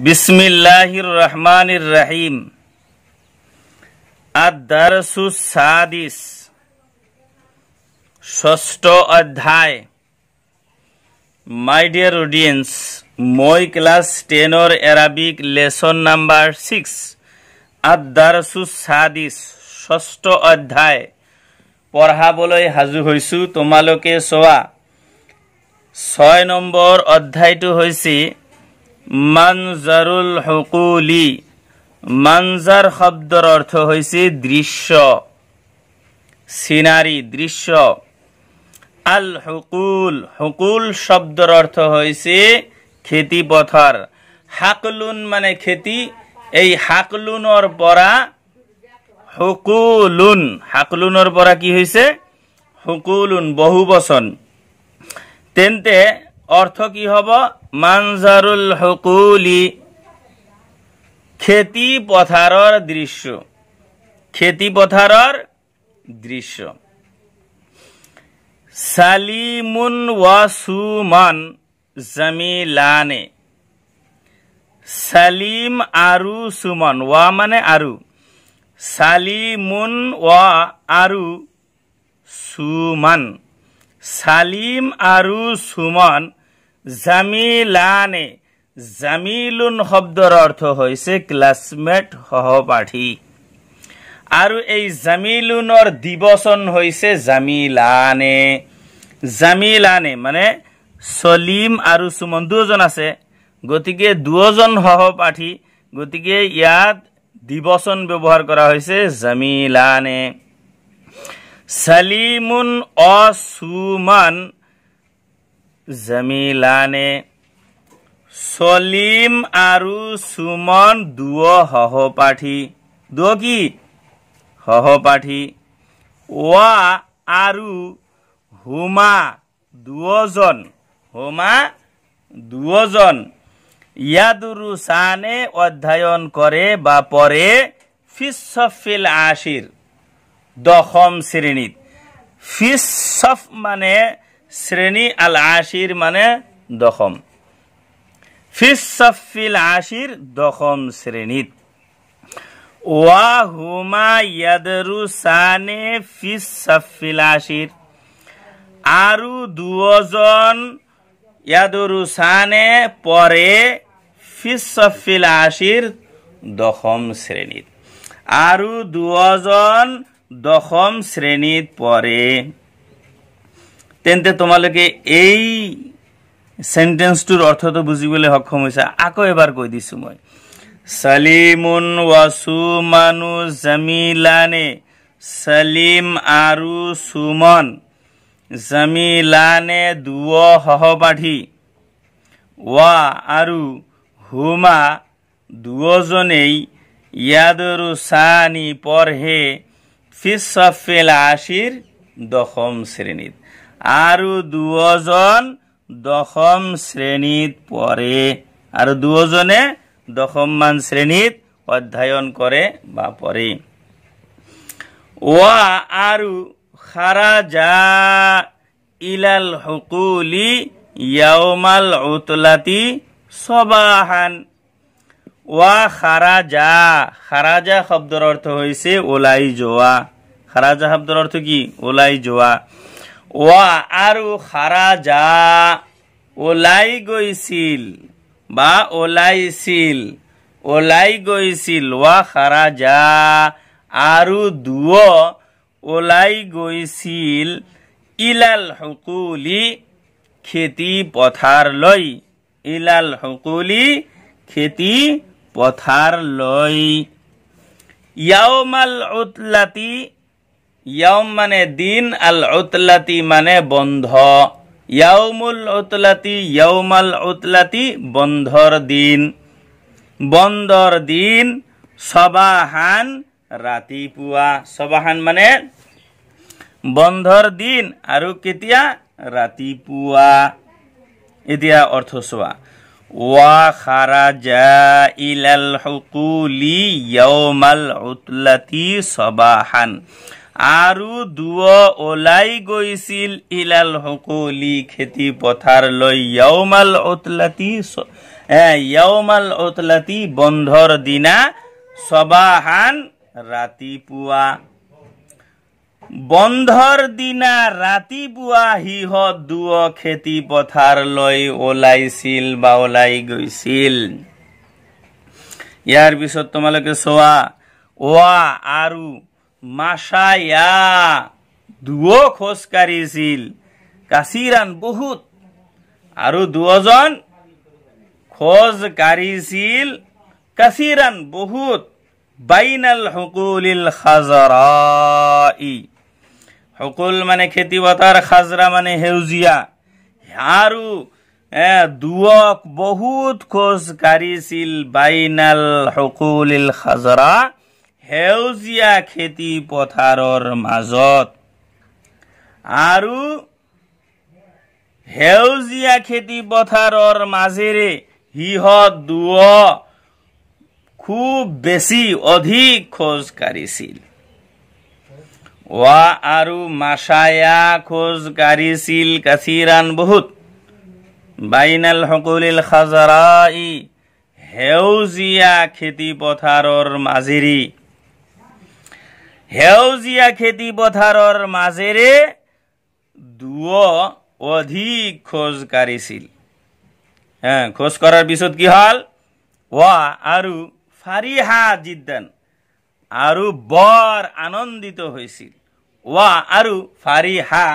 بسم الله الرحمن الرحيم الدرس السادس ষষ্ঠ অধ্যায় my dear audience মই ক্লাস টেনর অ্যারাবিক লেসন নাম্বার সিক্স আদারসু সাদিস ষষ্ঠ অধ্যায় পড়াবলৈ সাজু হৈছোঁ তোমালোকে চোৱা ছয় নম্বৰ অধ্যায়টো হৈছে মানজারুল হকুলি মানজার শব্দর অর্থ হয়েছে দৃশ্য সিনারি দৃশ্য আল হকুল হকুল শব্দর অর্থ হয়েছে খেতি পথর হাকলুন মানে খেতি এই হাকলুনর পরা হকুলুন হাকলুনর পরা কি হয়েছে হকুলুন বহু বচন তেন্তে অর্থ কি হব মানজারুল হকুলি খেতি পথাৰৰ দৃশ্য খেতি পথাৰৰ দৃশ্য সালিমুন ওয়াসুমান জামিলানে সালিম আৰু সুমন ওয়া মানে আৰু সালিমুন ওয়া আৰু সুমান সালিম আৰু সুমন জামিলানে জামিলুন শব্দৰ অৰ্থ হৈছে ক্লাছমেট সহপাঠী আৰু এই জামিলুনৰ দিবচন হৈছে জামিলানে জামিলানে মানে চলিম আৰু সুমন দুয়োজন আছে গতিকে দুয়োজন সহপাঠী গতিকে ইয়াত দিবচন ব্যৱহাৰ কৰা হৈছে জামিলানে চালিমুন অ জমিলানে সলিম আৰু সুমন দুয় সহপাঠী দুয় কি সহপাঠী ৱা আৰু হুমা দুজন হুমা দুজন ইয়াদুরু সানে অধ্যয়ন করে বা পরে ফিসফিল আশির দশম শ্রেণীত ফিসফ মানে শ্রেণী আল মানে আশির মানে দশম ফিসফিল আশির দশম শ্রেণীত ওয়া হুমা ইয়াদরুসানে ফিসফিল আশির আরু দুজন ইয়াদুরুসানে পরে ফিসফিল আশির দশম শ্রেণীত আরু দুজন দশম শ্রেণীত পরে তেন্তে তোমালোকে এই চেণ্টেঞ্চটোৰ অৰ্থটো বুজিবলৈ সক্ষম হৈছে আকৌ এবাৰ কৈ দিছোঁ মই চালিমুন ৱাচু মানু জামিলানে চালিম আৰু সুমন জামিলানে দুৱ সহপাঠী ৱা আৰু হুমা দুজনেই ইয়াদৰু চানি পঢ়ে ফিছ আশিৰ দশম শ্ৰেণীত আৰু দুজন দশম শ্ৰেণীত পঢ়ে আৰু দুজনে দশমমান শ্ৰেণীত অধ্যয়ন কৰে বা পঢ়ে ৱা আৰু সাৰা জা ইলাল সকুলি য়াওমাল উতলাতি চবাহান ৱা সাৰা জা সাৰা জা শব্দৰ অৰ্থ হৈছে ওলাই যোৱা সাৰা জা শব্দৰ অৰ্থ কি ওলাই যোৱা ওয়া আৰু খাৰাজা ওলাই গৈছিল বা ওলাইছিল ওলাই গৈছিল ৱা খাৰাজা আৰু দুৱ ওলাই গৈছিল ইলাল সকুলি খেতি পথাৰলৈ ইলাল সকুলি খেতি পথাৰলৈ য়াওমাল উতলাতি ইয়াউম মানে দিন আল উতলাতি মানে বন্ধ ইয়াউমুল উতলাতি ইয়াউমাল উতলাতি বন্ধর দিন বন্ধর দিন সবাহান ৰাতিপুৱা সবাহান মানে বন্ধৰ দিন আৰু কেতিয়া ৰাতিপুৱা এতিয়া অৰ্থ চোৱা ৱা খাৰা জা ইল সকুলি উতলাতি সবাহান আৰু দুৱ ওলাই গৈছিল ইলাল সকলি খেতি পথাৰলৈ য়ৌমাল অতলাতি য়ৌমাল অতলাতি বন্ধৰ দিনা চবাহান ৰাতিপুৱা বন্ধৰ দিনা ৰাতিপুৱা সিহঁত দুৱ খেতি পথাৰলৈ ওলাইছিল বা ওলাই গৈছিল ইয়াৰ পিছত তোমালোকে চোৱা ৱা আৰু মাছায়া দুও খোজ কাঢ়িছিল কাছিৰাণ বহুত আৰু দুজন খোজ কাঢ়িছিল কাছিৰাণ বহুত বাইনাল সকুলিল খাজৰ সকুল মানে খেতি পথাৰ খাজৰা মানে সেউজীয়া আৰু দুৱক বহুত খোজ কাঢ়িছিল বাইনাল সকুলিল খাজৰা সেউজীয়া খেতি পথাৰৰ মাজত আৰু সেউজীয়া খেতি পথাৰৰ মাজেৰে সিহঁত দুয় খুব বেছি অধিক খোজ কাঢ়িছিল ৱা আৰু মাছায়া খোজ কাঢ়িছিল কাছিৰাণ বহুত বাইনাল সকলিল সাজাৰাই সেউজীয়া খেতি পথাৰৰ মাজেৰি সেউজীয়া খেতি পথাৰৰ মাজেৰে দুৱ অধিক খোজ কাঢ়িছিল খোজ কঢ়াৰ পিছত কি হ'ল ৱা আৰু ফাৰিহা জিদ্দান আৰু বৰ আনন্দিত হৈছিল ৱা আৰু ফাৰিহা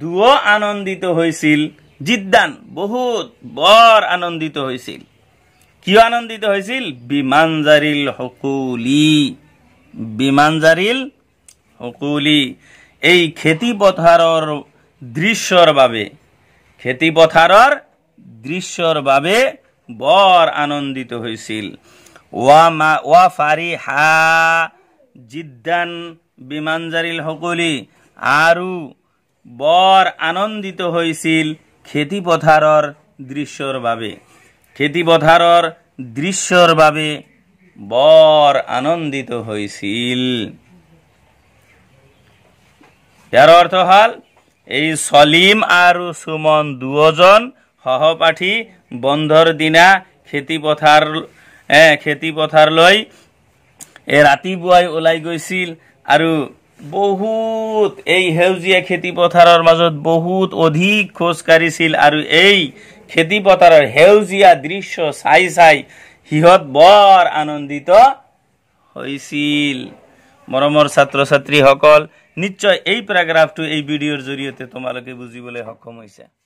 দুৱ আনন্দিত হৈছিল জিদ্দান বহুত বৰ আনন্দিত হৈছিল কিয় আনন্দিত হৈছিল বিমান জাৰিল সকলি বিমানজারিল হকুলি এই খেতি পথাৰৰ দৃশ্যৰ বাবে খেতি পথাৰৰ দৃশ্যৰ বাবে বৰ আনন্দিত হৈছিল ৱা মা ওয়া ফারি হা জিদ্দান বিমানজারিল হকুলি আৰু বৰ আনন্দিত হৈছিল খেতি পথাৰৰ দৃশ্যৰ বাবে খেতি পথাৰৰ দৃশ্যৰ বাবে বৰ আনন্দিত হৈছিল ইয়াৰ অৰ্থ হ'ল এই চলিম আৰু সুমন দুয়োজন সহপাঠী বন্ধৰ দিনা খেতি পথাৰ খেতি পথাৰলৈ ৰাতিপুৱাই ওলাই গৈছিল আৰু বহুত এই সেউজীয়া খেতি মাজত বহুত অধিক খোজ কাঢ়িছিল আৰু এই খেতি সেউজীয়া দৃশ্য চাই চাই সিহঁত বৰ আনন্দিত হৈছিল মৰমৰ ছাত্ৰ ছাত্ৰীসকল নিশ্চয় এই পেৰাগ্ৰাফটো এই ভিডিঅ'ৰ জৰিয়তে তোমালোকে বুজিবলৈ সক্ষম হৈছে